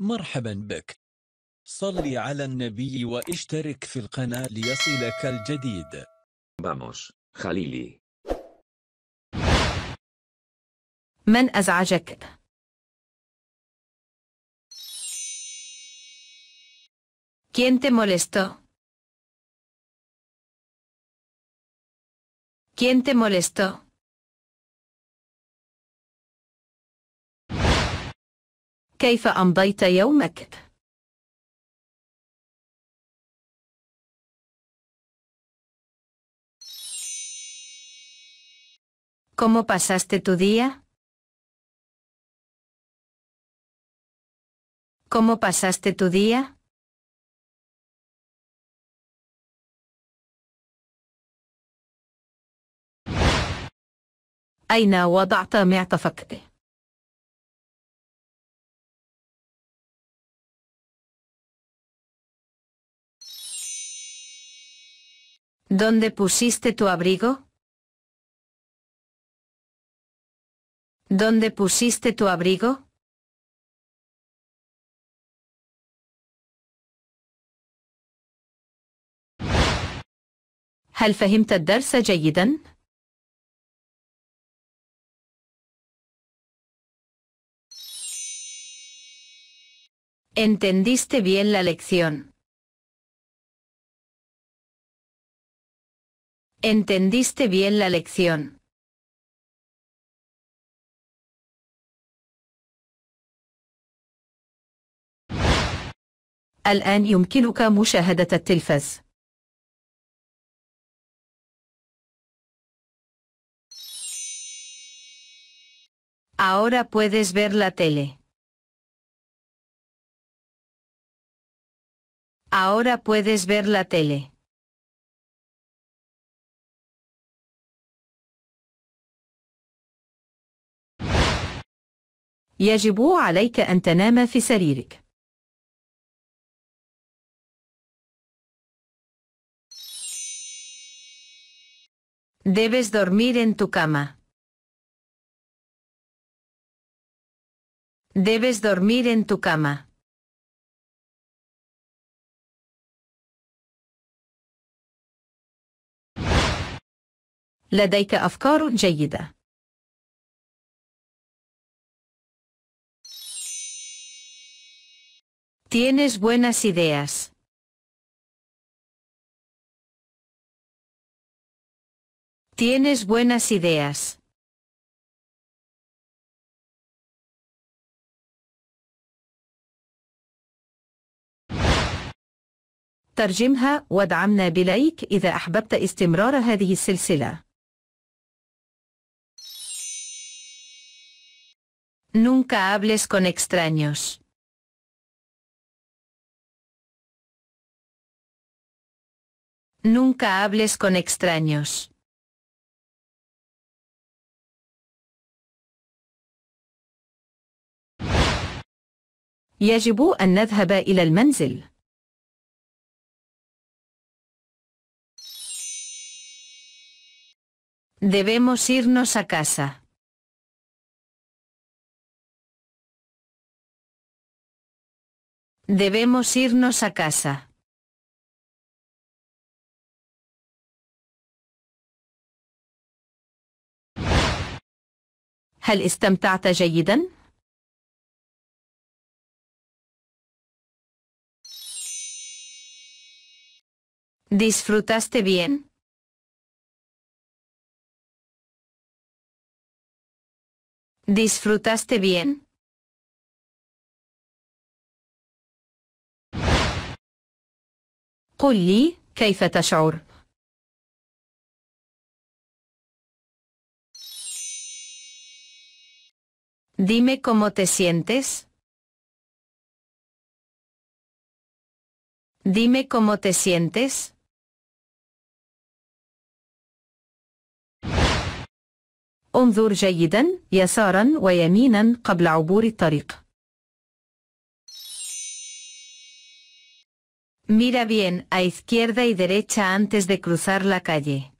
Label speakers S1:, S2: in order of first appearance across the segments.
S1: مرحبا بك صل على النبي واشترك في القناة ليصلك الجديد Vamos, خليلي من أزعجك؟ ¿Quién te molestó? ¿Quién te molestó? كيف أمضيت يومك؟ ¿Cómo pasaste tu día? ¿Cómo pasaste tu día? أين وضعت معطفك؟ ¿Dónde pusiste tu abrigo? ¿Dónde pusiste tu abrigo? ¿Entendiste bien la lección? ¿Entendiste bien la lección? الآن يمكنك مشاهدة التلفاز. Ahora puedes ver la tele. Ahora puedes ver la tele. يجب عليك أن تنام في سريرك. Debes dormir en tu cama. Debes dormir en tu cama. لديك أفكار جيدة. Tienes buenas ideas. Tienes buenas ideas. ترجمها وادعمنا بلايك إذا أحببت استمرار هذه السلسلة. Nunca hables con extraños. Nunca hables con extraños. يجب أن Debemos irnos a casa. Debemos irnos a casa. هل استمتعت جيدا؟ Disfrutaste bien? Disfrutaste bien? قل لي كيف تشعر؟ Dime cómo te sientes. Dime cómo te sientes. Mira bien a izquierda y derecha antes de cruzar la calle.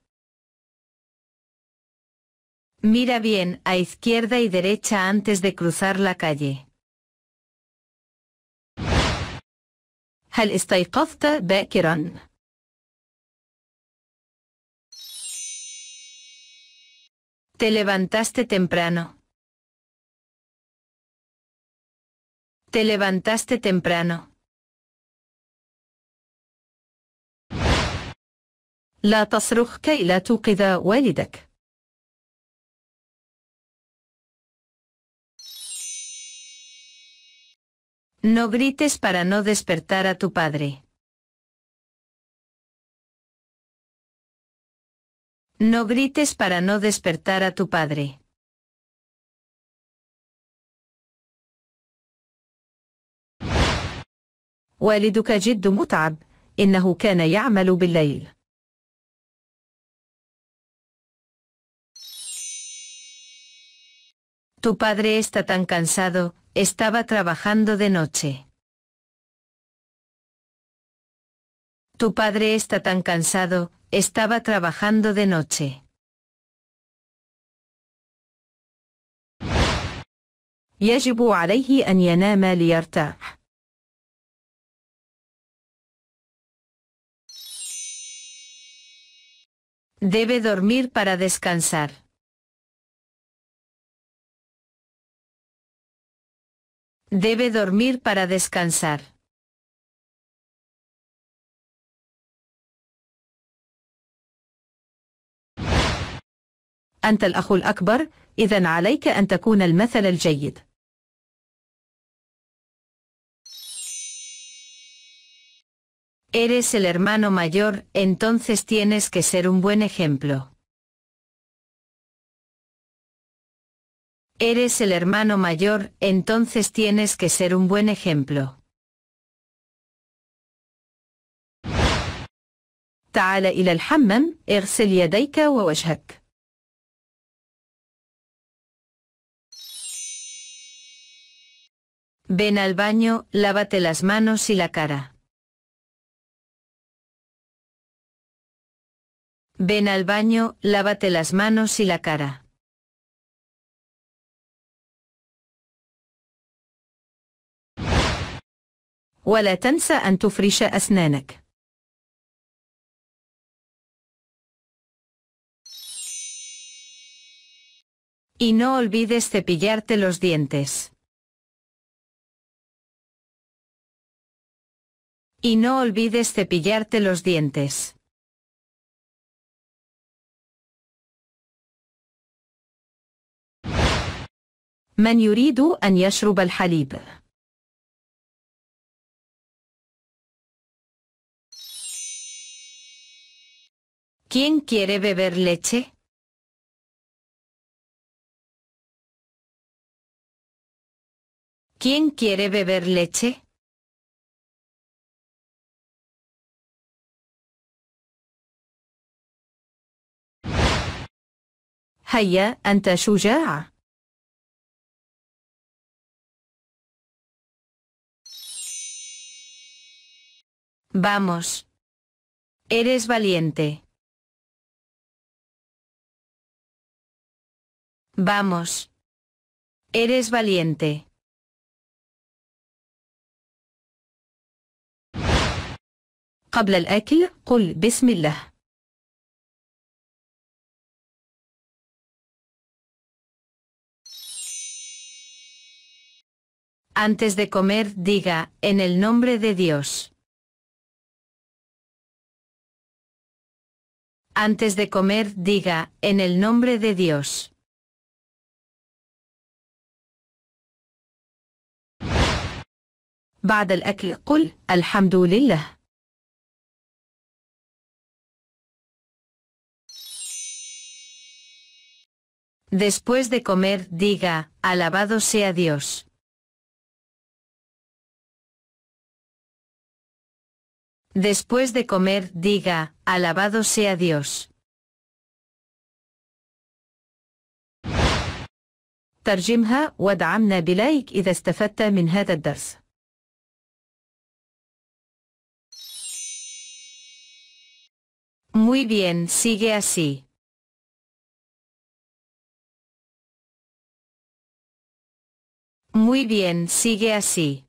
S1: Mira bien a izquierda y derecha antes de cruzar la calle. Te levantaste temprano. Te levantaste temprano. La تصرخ كي la توقظ والدك. No grites para no despertar a tu padre. No grites para no despertar a tu padre. Tu padre está tan cansado, estaba trabajando de noche. Tu padre está tan cansado, estaba trabajando de noche. Debe dormir para descansar. Debe dormir para descansar. Eres el hermano mayor, entonces tienes que ser un buen ejemplo. Eres el hermano mayor, entonces tienes que ser un buen ejemplo. Ven al baño, lávate las manos y la cara. Ven al baño, lávate las manos y la cara. ولا تنسى أن تفرش أسنانك Y no olvides cepillarte los dientes. Y no olvides cepillarte los dientes. من يريد أن يشرب الحليب؟ ¿Quién quiere beber leche? ¿Quién quiere beber leche? هيا أنت شجاع. Vamos. Eres valiente. Vamos. Eres valiente. Antes de comer diga, en el nombre de Dios. Antes de comer diga, en el nombre de Dios. بعد الأكل قل الحمد لله Después de comer, diga, alabado sea Dios. Después de comer, diga, alabado sea Dios. ترجمها وادعمنا بلايك إذا استفدت من هذا الدرس Muy bien, sigue así. Muy bien, sigue así.